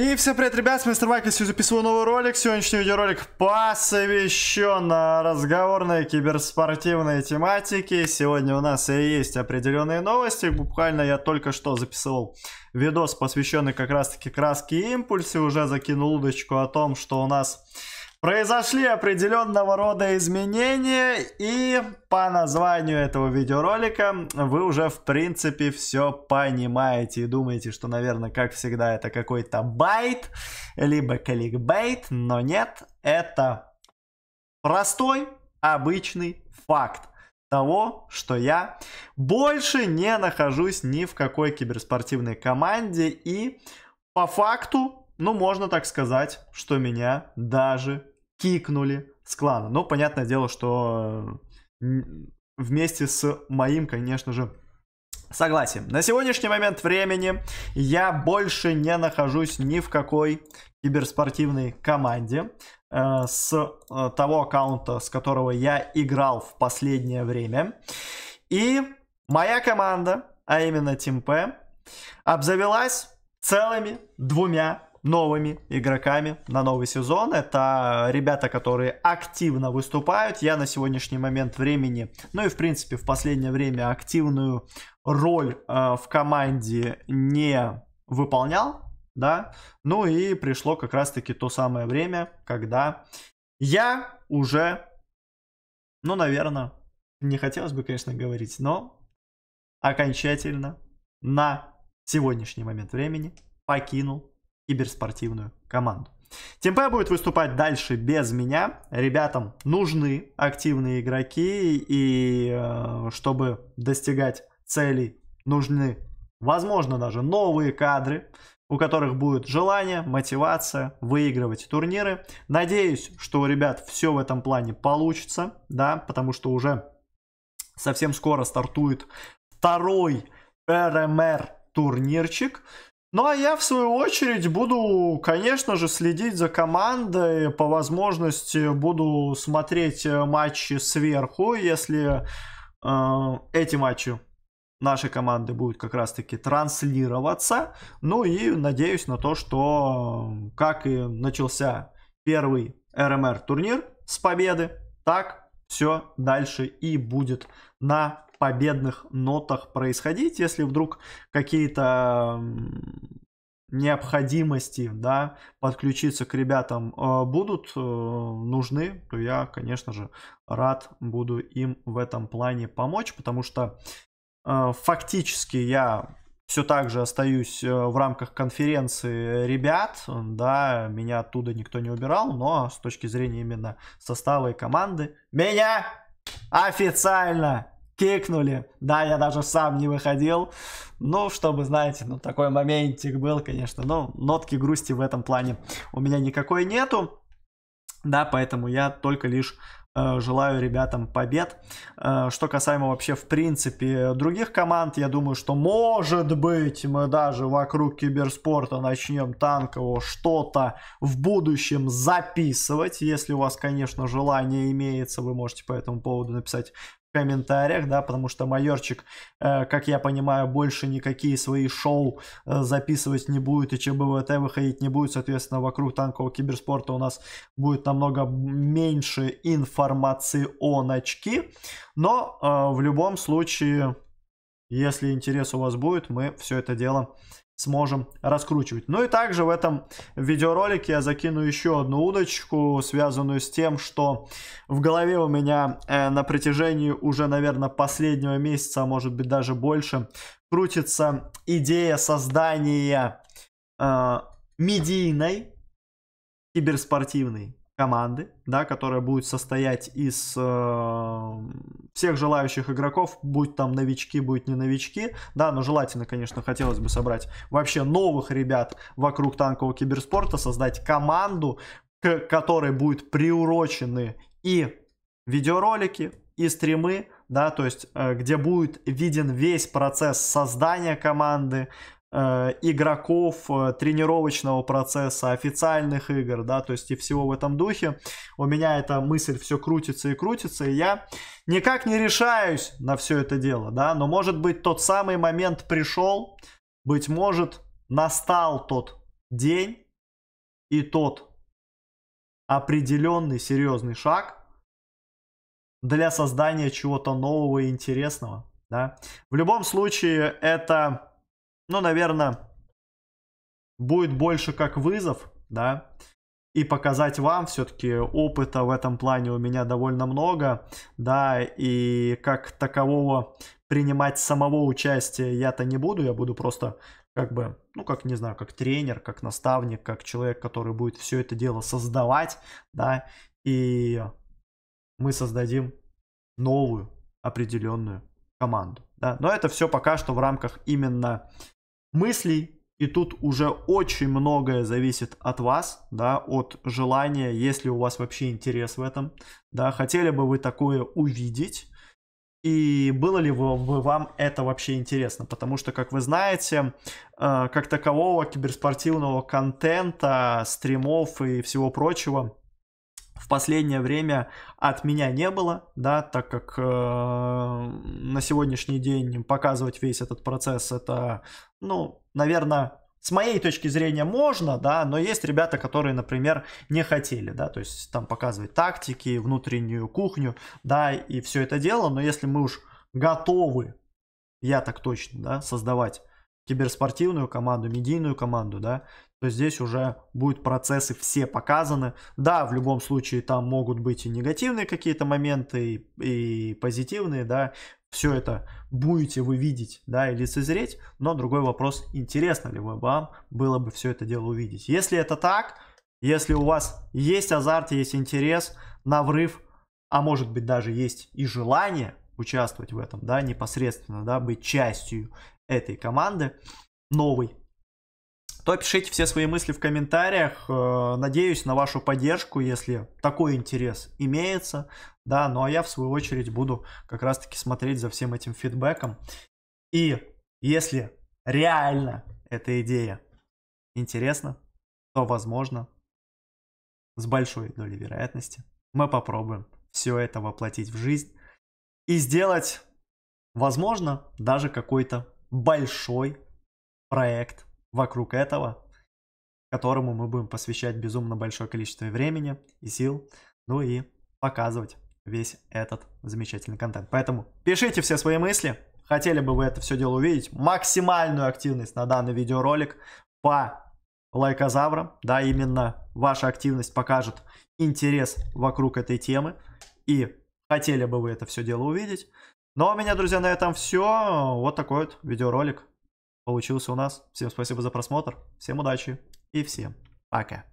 И всем привет, ребят, с вами Мистер Майк, я записываю новый ролик. Сегодняшний видеоролик посвящен разговорной киберспортивной тематике. Сегодня у нас и есть определенные новости. Буквально я только что записывал видос, посвященный как раз-таки краске и импульсе. Уже закинул удочку о том, что у нас Произошли определенного рода изменения, и по названию этого видеоролика вы уже в принципе все понимаете и думаете, что, наверное, как всегда, это какой-то байт, либо кликбейт, но нет, это простой, обычный факт того, что я больше не нахожусь ни в какой киберспортивной команде и по факту ну, можно так сказать, что меня даже кикнули с клана. Но понятное дело, что э, вместе с моим, конечно же, согласием. На сегодняшний момент времени я больше не нахожусь ни в какой киберспортивной команде э, с э, того аккаунта, с которого я играл в последнее время. И моя команда, а именно Team P, обзавелась целыми двумя новыми игроками на новый сезон. Это ребята, которые активно выступают. Я на сегодняшний момент времени, ну и в принципе в последнее время активную роль э, в команде не выполнял, да. Ну и пришло как раз-таки то самое время, когда я уже, ну, наверное, не хотелось бы, конечно, говорить, но окончательно на сегодняшний момент времени покинул киберспортивную команду. Темпе будет выступать дальше без меня. Ребятам нужны активные игроки, и э, чтобы достигать целей, нужны, возможно, даже новые кадры, у которых будет желание, мотивация выигрывать турниры. Надеюсь, что у ребят все в этом плане получится, да, потому что уже совсем скоро стартует второй РМР эм турнирчик. Ну а я в свою очередь буду, конечно же, следить за командой, по возможности буду смотреть э, матчи сверху, если э, эти матчи нашей команды будут как раз-таки транслироваться. Ну и надеюсь на то, что как и начался первый РМР турнир с победы, так все дальше и будет на победных нотах происходить, если вдруг какие-то необходимости, да, подключиться к ребятам э, будут э, нужны, то я, конечно же, рад буду им в этом плане помочь, потому что э, фактически я все так же остаюсь в рамках конференции ребят, да, меня оттуда никто не убирал, но с точки зрения именно состава и команды, меня официально кикнули. Да, я даже сам не выходил. Ну, чтобы, знаете, ну, такой моментик был, конечно. Но ну, нотки грусти в этом плане у меня никакой нету. Да, поэтому я только лишь э, желаю ребятам побед. Э, что касаемо вообще, в принципе, других команд, я думаю, что, может быть, мы даже вокруг киберспорта начнем танково что-то в будущем записывать. Если у вас, конечно, желание имеется, вы можете по этому поводу написать комментариях, да, потому что майорчик, э, как я понимаю, больше никакие свои шоу э, записывать не будет, и ЧБВТ выходить не будет, соответственно, вокруг танкового киберспорта у нас будет намного меньше информации о очки, но э, в любом случае, если интерес у вас будет, мы все это дело сможем раскручивать. Ну и также в этом видеоролике я закину еще одну удочку, связанную с тем, что в голове у меня э, на протяжении уже, наверное, последнего месяца, а может быть даже больше, крутится идея создания э, медийной киберспортивной команды, да, которая будет состоять из э, всех желающих игроков, будь там новички, будь не новички, да, но желательно, конечно, хотелось бы собрать вообще новых ребят вокруг танкового киберспорта, создать команду, к которой будут приурочены и видеоролики, и стримы, да, то есть э, где будет виден весь процесс создания команды, Э, игроков, э, тренировочного процесса, официальных игр, да, то есть и всего в этом духе. У меня эта мысль все крутится и крутится, и я никак не решаюсь на все это дело, да, но может быть тот самый момент пришел, быть может настал тот день и тот определенный серьезный шаг для создания чего-то нового и интересного, да. В любом случае это ну, наверное, будет больше как вызов, да, и показать вам все-таки опыта в этом плане у меня довольно много, да, и как такового принимать самого участия я-то не буду, я буду просто как бы, ну, как, не знаю, как тренер, как наставник, как человек, который будет все это дело создавать, да, и мы создадим новую определенную команду, да, но это все пока что в рамках именно мыслей, и тут уже очень многое зависит от вас, да, от желания, если у вас вообще интерес в этом, да, хотели бы вы такое увидеть, и было ли бы вам это вообще интересно, потому что, как вы знаете, э, как такового киберспортивного контента, стримов и всего прочего в последнее время от меня не было, да, так как э, на сегодняшний день показывать весь этот процесс это, ну, наверное, с моей точки зрения можно, да, но есть ребята, которые, например, не хотели, да, то есть там показывать тактики, внутреннюю кухню, да, и все это дело, но если мы уж готовы, я так точно, да, создавать киберспортивную команду, медийную команду, да, то здесь уже будут процессы все показаны. Да, в любом случае там могут быть и негативные какие-то моменты, и, и позитивные, да, все это будете вы видеть, да, и лицезреть, но другой вопрос, интересно ли вам было бы все это дело увидеть. Если это так, если у вас есть азарт, есть интерес, наврыв, а может быть даже есть и желание участвовать в этом, да, непосредственно, да, быть частью этой команды, новый, то пишите все свои мысли в комментариях. Э, надеюсь на вашу поддержку, если такой интерес имеется. Да, ну а я в свою очередь буду как раз-таки смотреть за всем этим фидбэком. И если реально эта идея интересна, то, возможно, с большой долей вероятности мы попробуем все это воплотить в жизнь и сделать, возможно, даже какой-то большой проект вокруг этого, которому мы будем посвящать безумно большое количество времени и сил, ну и показывать весь этот замечательный контент. Поэтому пишите все свои мысли, хотели бы вы это все дело увидеть, максимальную активность на данный видеоролик по лайкозаврам, да, именно ваша активность покажет интерес вокруг этой темы, и хотели бы вы это все дело увидеть, ну а у меня, друзья, на этом все. Вот такой вот видеоролик получился у нас. Всем спасибо за просмотр, всем удачи и всем пока.